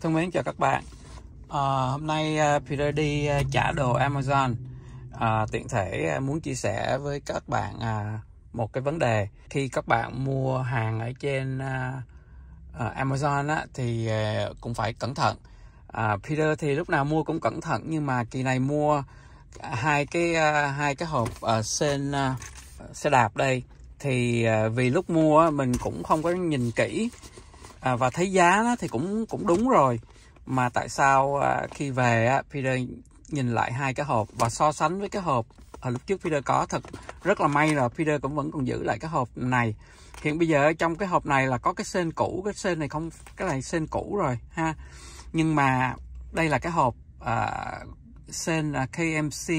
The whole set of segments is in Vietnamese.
Thân mến chào các bạn à, Hôm nay ờ, Peter đi ờ, trả đồ Amazon à, Tiện thể muốn chia sẻ với các bạn à, một cái vấn đề Khi các bạn mua hàng ở trên à, Amazon á, thì à, cũng phải cẩn thận à, Peter thì lúc nào mua cũng cẩn thận Nhưng mà kỳ này mua hai cái à, hai cái hộp à, sen à, xe đạp đây thì à, vì lúc mua mình cũng không có nhìn kỹ à, và thấy giá nó thì cũng cũng đúng rồi mà tại sao à, khi về á, Peter nhìn lại hai cái hộp và so sánh với cái hộp ở lúc trước Peter có thật rất là may là Peter cũng vẫn còn giữ lại cái hộp này hiện bây giờ trong cái hộp này là có cái sên cũ cái sên này không cái này sên cũ rồi ha nhưng mà đây là cái hộp à, sên KMC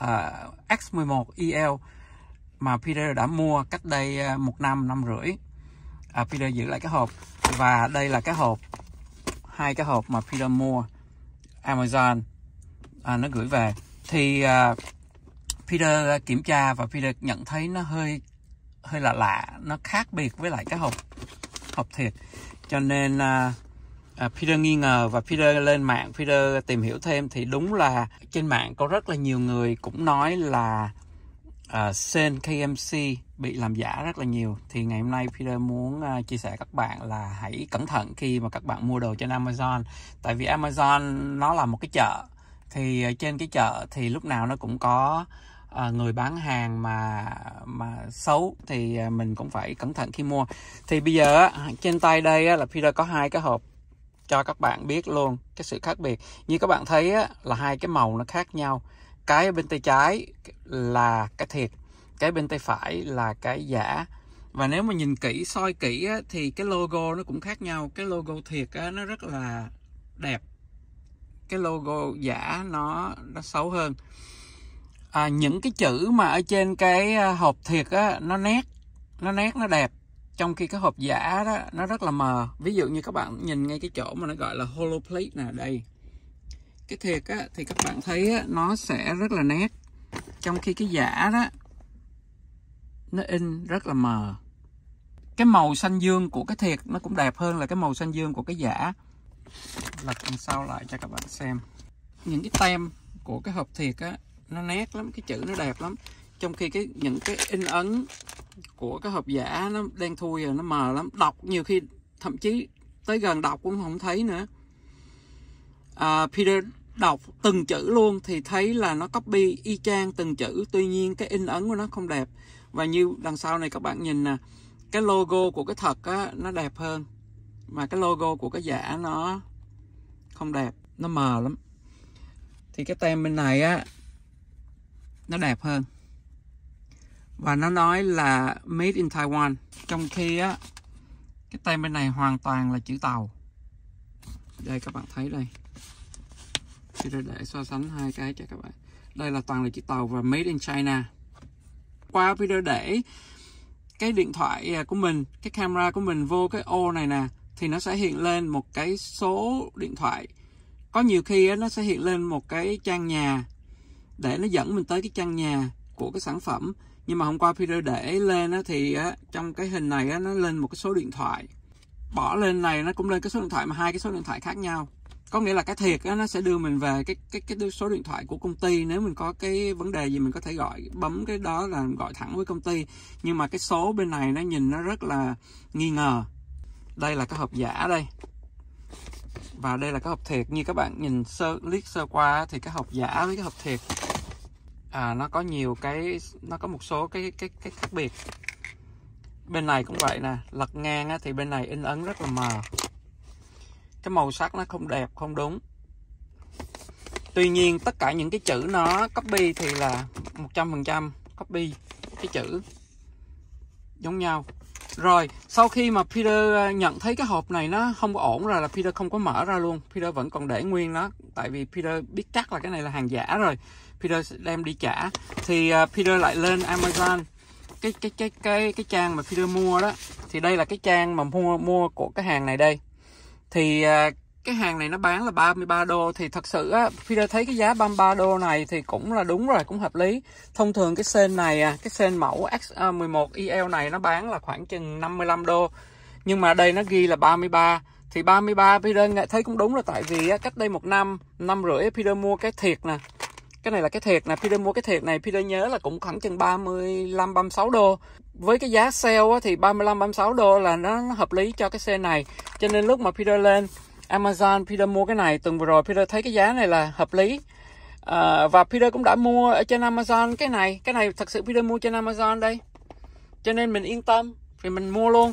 à, à X11 EL mà Peter đã mua cách đây à, một năm năm rưỡi à, Peter giữ lại cái hộp và đây là cái hộp hai cái hộp mà Peter mua Amazon à, nó gửi về thì uh, Peter kiểm tra và Peter nhận thấy nó hơi hơi lạ lạ nó khác biệt với lại cái hộp hộp thiệt cho nên uh, uh, Peter nghi ngờ và Peter lên mạng Peter tìm hiểu thêm thì đúng là trên mạng có rất là nhiều người cũng nói là uh, à, sale KMC bị làm giả rất là nhiều thì ngày hôm nay Peter muốn uh, chia sẻ các bạn là hãy cẩn thận khi mà các bạn mua đồ trên Amazon tại vì Amazon nó là một cái chợ thì uh, trên cái chợ thì lúc nào nó cũng có uh, người bán hàng mà mà xấu thì uh, mình cũng phải cẩn thận khi mua thì bây giờ uh, trên tay đây uh, là Peter có hai cái hộp cho các bạn biết luôn cái sự khác biệt như các bạn thấy á, là hai cái màu nó khác nhau cái bên tay trái là cái thiệt cái bên tay phải là cái giả và nếu mà nhìn kỹ soi kỹ á, thì cái logo nó cũng khác nhau cái logo thiệt á, nó rất là đẹp cái logo giả nó nó xấu hơn à, những cái chữ mà ở trên cái à, hộp thiệt á, nó nét nó nét nó đẹp trong khi cái hộp giả đó nó rất là mờ ví dụ như các bạn nhìn ngay cái chỗ mà nó gọi là hollow plate nè đây cái thiệt á, thì các bạn thấy á, nó sẽ rất là nét trong khi cái giả đó nó in rất là mờ cái màu xanh dương của cái thiệt nó cũng đẹp hơn là cái màu xanh dương của cái giả lật đằng sau lại cho các bạn xem những cái tem của cái hộp thiệt á nó nét lắm cái chữ nó đẹp lắm trong khi cái những cái in ấn của cái hộp giả nó đen thui rồi nó mờ lắm đọc nhiều khi thậm chí tới gần đọc cũng không thấy nữa à, Peter đọc từng chữ luôn thì thấy là nó copy y chang từng chữ tuy nhiên cái in ấn của nó không đẹp và như đằng sau này các bạn nhìn nè cái logo của cái thật á, nó đẹp hơn mà cái logo của cái giả nó không đẹp nó mờ lắm thì cái tem bên này á nó đẹp hơn và nó nói là made in Taiwan trong khi á cái tem bên này hoàn toàn là chữ tàu đây các bạn thấy đây thì tôi để so sánh hai cái cho các bạn đây là toàn là chiếc tàu và made in China qua video để cái điện thoại à, của mình cái camera của mình vô cái ô này nè thì nó sẽ hiện lên một cái số điện thoại có nhiều khi nó sẽ hiện lên một cái trang nhà để nó dẫn mình tới cái trang nhà của cái sản phẩm nhưng mà hôm qua Peter để lên thì trong cái hình này nó lên một cái số điện thoại bỏ lên này nó cũng lên cái số điện thoại mà hai cái số điện thoại khác nhau có nghĩa là cái thiệt đó, nó sẽ đưa mình về cái cái cái số điện thoại của công ty nếu mình có cái vấn đề gì mình có thể gọi bấm cái đó là gọi thẳng với công ty nhưng mà cái số bên này nó nhìn nó rất là nghi ngờ đây là cái hộp giả đây và đây là cái hộp thiệt như các bạn nhìn sơ liếc sơ qua thì cái hộp giả với cái hộp thiệt à, nó có nhiều cái nó có một số cái cái cái khác biệt bên này cũng vậy nè lật ngang á, thì bên này in ấn rất là mờ cái màu sắc nó không đẹp không đúng tuy nhiên tất cả những cái chữ nó copy thì là 100% copy cái chữ giống nhau rồi sau khi mà Peter ờ, nhận thấy cái hộp này nó không có ổn rồi là Peter không có mở ra luôn Peter vẫn còn để nguyên nó tại vì Peter biết chắc là cái này là hàng giả rồi Peter đem đi trả thì ờ, Peter lại lên Amazon cái cái cái cái cái trang mà Peter mua đó thì đây là cái trang mà mua mua của cái hàng này đây thì à, cái hàng này nó bán là 33 đô thì thật sự á Peter thấy cái giá 33 đô này thì cũng là đúng rồi cũng hợp lý thông thường cái sen này à, cái sen mẫu X11EL à, này nó bán là khoảng chừng 55 đô nhưng mà đây nó ghi là 33 thì 33 Peter thấy cũng đúng là tại vì cách đây một năm năm rưỡi Peter mua cái thiệt nè cái này là cái thiệt nè Peter mua cái thiệt này Peter nhớ là cũng khoảng chừng 35 36 đô với cái giá sale thì 35 36 đô là nó hợp lý cho cái xe này. Cho nên lúc mà Peter lên Amazon Peter mua cái này tuần vừa rồi Peter thấy cái giá này là hợp lý. À, và Peter cũng đã mua ở trên Amazon cái này, cái này thật sự Peter mua trên Amazon đây. Cho nên mình yên tâm thì mình mua luôn.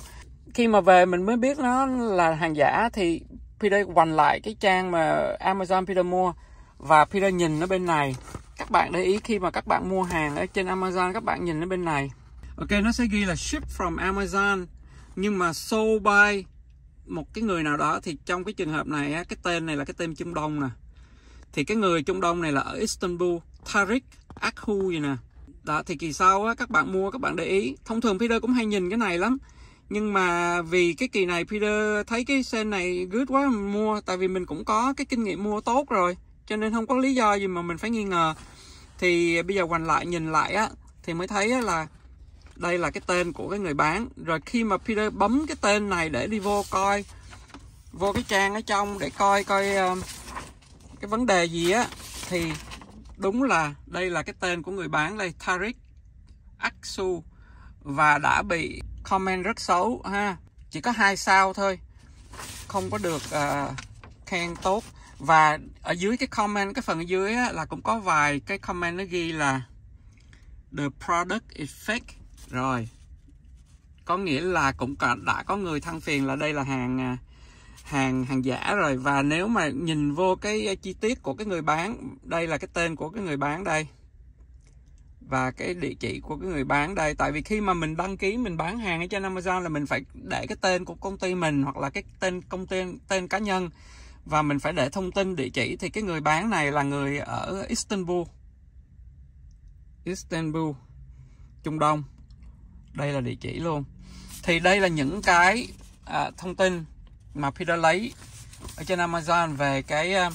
Khi mà về mình mới biết nó là hàng giả thì Peter hoành lại cái trang mà Amazon Peter mua và Peter nhìn ở bên này. Các bạn để ý khi mà các bạn mua hàng ở trên Amazon các bạn nhìn ở bên này Ok nó sẽ ghi là ship from Amazon nhưng mà sold by một cái người nào đó thì trong cái trường hợp này á, cái tên này là cái tên Trung Đông nè thì cái người Trung Đông này là ở Istanbul Tariq Akhu gì nè đó thì kỳ sau á, các bạn mua các bạn để ý thông thường Peter cũng hay nhìn cái này lắm nhưng mà vì cái kỳ này Peter thấy cái xe này good quá mình mua tại vì mình cũng có cái kinh nghiệm mua tốt rồi cho nên không có lý do gì mà mình phải nghi ngờ thì bây giờ hoành lại nhìn lại á thì mới thấy là đây là cái tên của cái người bán rồi khi mà Peter bấm cái tên này để đi vô coi vô cái trang ở trong để coi coi ờ, cái vấn đề gì á thì đúng là đây là cái tên của người bán đây Tariq Aksu và đã bị comment rất xấu ha chỉ có hai sao thôi không có được uh, khen tốt và ở dưới cái comment cái phần ở dưới á, là cũng có vài cái comment nó ghi là the product is fake rồi có nghĩa là cũng đã có người thăng phiền là đây là hàng à, hàng hàng giả rồi và nếu mà nhìn vô cái à, chi tiết của cái người bán đây là cái tên của cái người bán đây và cái địa chỉ của cái người bán đây tại vì khi mà mình đăng ký mình bán hàng ở trên Amazon là mình phải để cái tên của công ty mình hoặc là cái tên công ty tên cá nhân và mình phải để thông tin địa chỉ thì cái người bán này là người ở Istanbul Istanbul Trung Đông đây là địa chỉ luôn thì đây là những cái à, thông tin mà Peter lấy ở trên Amazon về cái à,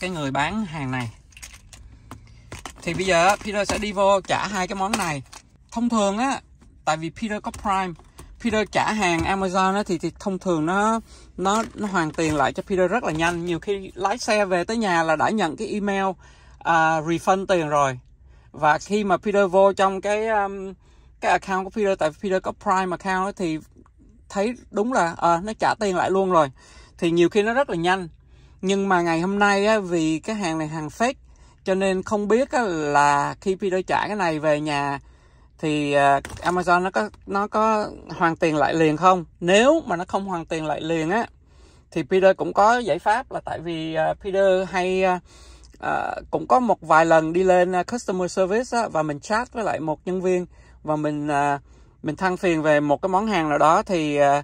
cái người bán hàng này thì bây giờ Peter sẽ đi vô trả hai cái món này thông thường á tại vì Peter có Prime Peter trả hàng Amazon á, thì, thì thông thường nó nó nó hoàn tiền lại cho Peter rất là nhanh nhiều khi lái xe về tới nhà là đã nhận cái email uh, refund tiền rồi và khi mà Peter vô trong cái um, cái account của Peter tại Peter có Prime account thì thấy đúng là à, nó trả tiền lại luôn rồi thì nhiều khi nó rất là nhanh nhưng mà ngày hôm nay á, vì cái hàng này hàng fake cho nên không biết á, là khi Peter trả cái này về nhà thì à, Amazon nó có nó có hoàn tiền lại liền không nếu mà nó không hoàn tiền lại liền á thì Peter cũng có giải pháp là tại vì uh, Peter hay uh, cũng có một vài lần đi lên customer service á, và mình chat với lại một nhân viên và mình à, mình thăng phiền về một cái món hàng nào đó thì à,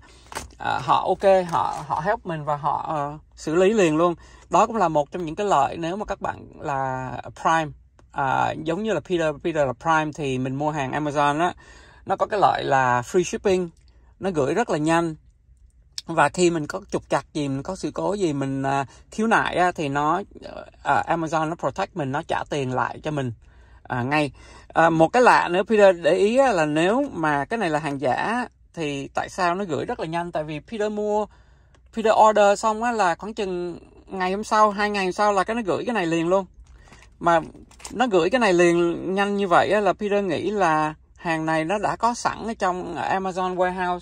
à họ ok họ họ help mình và họ à, xử lý liền luôn đó cũng là một trong những cái lợi nếu mà các bạn là prime à, giống như là Peter Peter là prime thì mình mua hàng Amazon á nó có cái lợi là free shipping nó gửi rất là nhanh và khi mình có trục chặt gì mình có sự cố gì mình à, khiếu nại á, thì nó ờ, à, Amazon nó protect mình nó trả tiền lại cho mình à, ngay à, một cái lạ nữa Peter để ý là nếu mà cái này là hàng giả thì tại sao nó gửi rất là nhanh tại vì Peter mua Peter order xong á là khoảng chừng ngày hôm sau hai ngày hôm sau là cái nó gửi cái này liền luôn mà nó gửi cái này liền nhanh như vậy á, là Peter nghĩ là hàng này nó đã có sẵn ở trong Amazon warehouse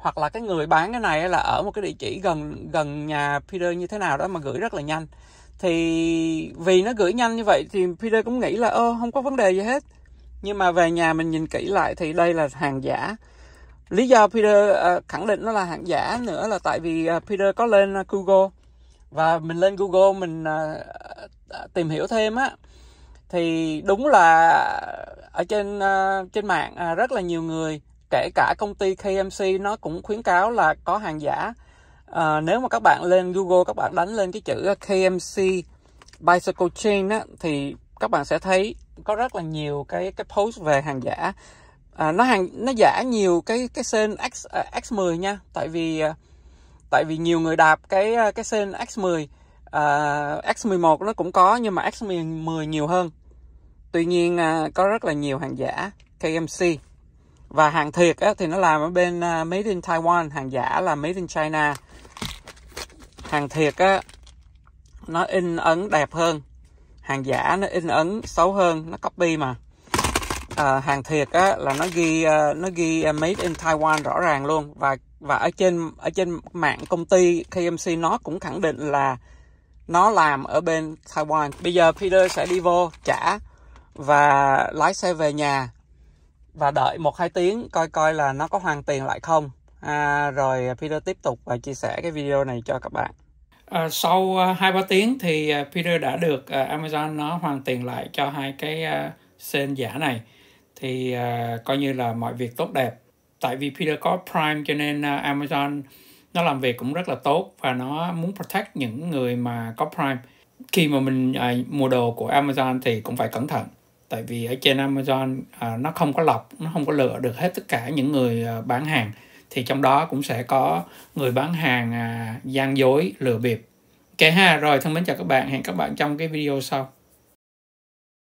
hoặc là cái người bán cái này là ở một cái địa chỉ gần gần nhà Peter như thế nào đó mà gửi rất là nhanh thì vì nó gửi nhanh như vậy thì Peter cũng nghĩ là ơ không có vấn đề gì hết nhưng mà về nhà mình nhìn kỹ lại thì đây là hàng giả lý do Peter uh, khẳng định nó là hàng giả nữa là tại vì uh, Peter có lên uh, Google và mình lên Google mình uh, tìm hiểu thêm á thì đúng là ở trên uh, trên mạng uh, rất là nhiều người kể cả công ty KMC nó cũng khuyến cáo là có hàng giả à, nếu mà các bạn lên Google các bạn đánh lên cái chữ KMC bicycle chain á, thì các bạn sẽ thấy có rất là nhiều cái cái post về hàng giả à, nó hàng nó giả nhiều cái cái sen X ờ, X10 nha tại vì tại vì nhiều người đạp cái cái sen X10 à, X11 nó cũng có nhưng mà X10 nhiều hơn tuy nhiên à, có rất là nhiều hàng giả KMC và hàng thiệt á, thì nó làm ở bên à, made in Taiwan hàng giả là made in China hàng thiệt á, nó in ấn đẹp hơn hàng giả nó in ấn xấu hơn nó copy mà à, hàng thiệt á, là nó ghi à, nó ghi à, made in Taiwan rõ ràng luôn và và ở trên ở trên mạng công ty KMC nó cũng khẳng định là nó làm ở bên Taiwan bây giờ Peter sẽ đi vô trả và lái xe về nhà và đợi một hai tiếng coi coi là nó có hoàn tiền lại không à, rồi Peter tiếp tục và chia sẻ cái video này cho các bạn à, sau à, hai ba tiếng thì à, Peter đã được à, Amazon nó hoàn tiền lại cho hai cái sale giả này thì uh, coi như là mọi việc tốt đẹp tại vì Peter có Prime cho nên uh, Amazon nó làm việc cũng rất là tốt và nó muốn protect những người mà có Prime khi mà mình uh, mua đồ của Amazon thì cũng phải cẩn thận tại vì ở trên Amazon à, nó không có lọc nó không có lựa được hết tất cả những người à, bán hàng thì trong đó cũng sẽ có người bán hàng à, gian dối lừa bịp ok ha rồi thân mến chào các bạn hẹn các bạn trong cái video sau